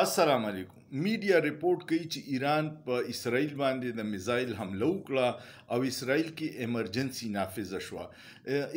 السلام علیکم میډیا ریپورت کوي چې ایران په اسرائیل باندې د میزایل حمله وکړه او اسرائیل کې ایمرجنسي نافذ شوه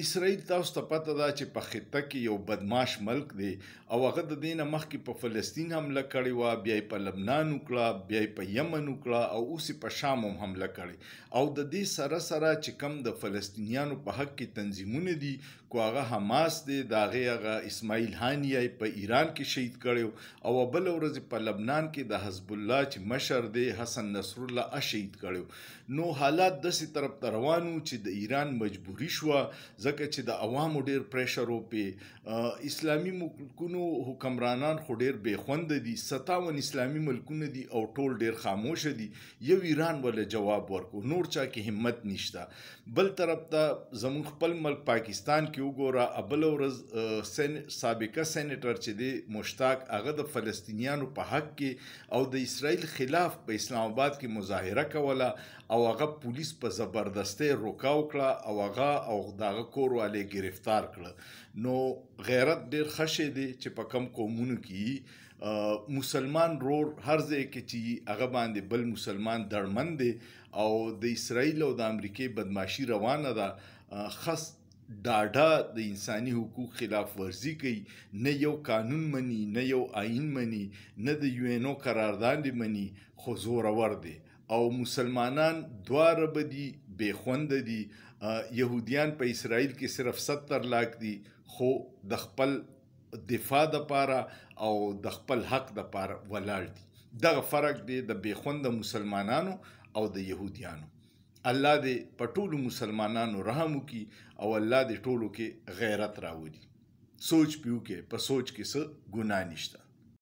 اسرائیل تاسو ته پته ده چې په خطه کې یو بدمعاش ملک دی او هغه د دینه مخکې په فلسطین حمله کړې و بیا په لبنان وکړه بیا په یمن وکړه او اوس په شام هم حمله کړې او د دې سره سره چې کم د فلسطینیانو په حق کې تنظیمونه دي کو هغه حماس دی دا هغه اسماعیل هانیه په ایران کې شهید کړو او بل ور ورځې په لبنان کې د حزب الله چې مشر دی حسن نصر الله شهید کړو نو حالات د سي طرف ته روانو چې د ایران مجبوری شو ځکه چې د عوامو ډیر پریشر او په اسلامي ملکونو حکمرانان خو ډیر بې خوند دي 57 اسلامي ملکونه دي او ټول ډیر خاموش دي یو ایران ول جواب ورکو نور چا کې همت نشته بل طرف ته زمون خپل ملک پاکستان کې وګوره ابل ورځ سابقه سېنیټر چې دی مشتاق هغه د فلسطینیان عیسویانو په حق کې او د اسرایل خلاف په اسلام آباد کې مظاهره کوله او هغه پولیس په زبردستۍ روکاو کړه او هغه او دغه کور والے گرفتار کړه نو غیرت ډیر خشه دی چې په کم قومونو کې مسلمان رور هر ځای کې چې هغه باندې بل مسلمان دړمن دی او د اسرایل او د امریکای بدمعشي روانه ده خاص ډاډه د انساني حقوق خلاف ورزي کوي نه یو قانون مني نه یو آئین مني نه د یوینو قرارداد مني خو زور ور دي او مسلمانان دواره بدی بے خوند دي يهوديان په اسرائیل کې صرف 70 لاک دي خو د خپل دفاع د پاره او د خپل حق د پاره ولاړ دي دغه فرق دی د بے خوند مسلمانانو او د يهوديانو الله دې په ټولو مسلمانانو رحم وکړي او الله دې ټولو کې غیرت راوړي سوچ پیو کې په سوچ کې څه ګناه نشته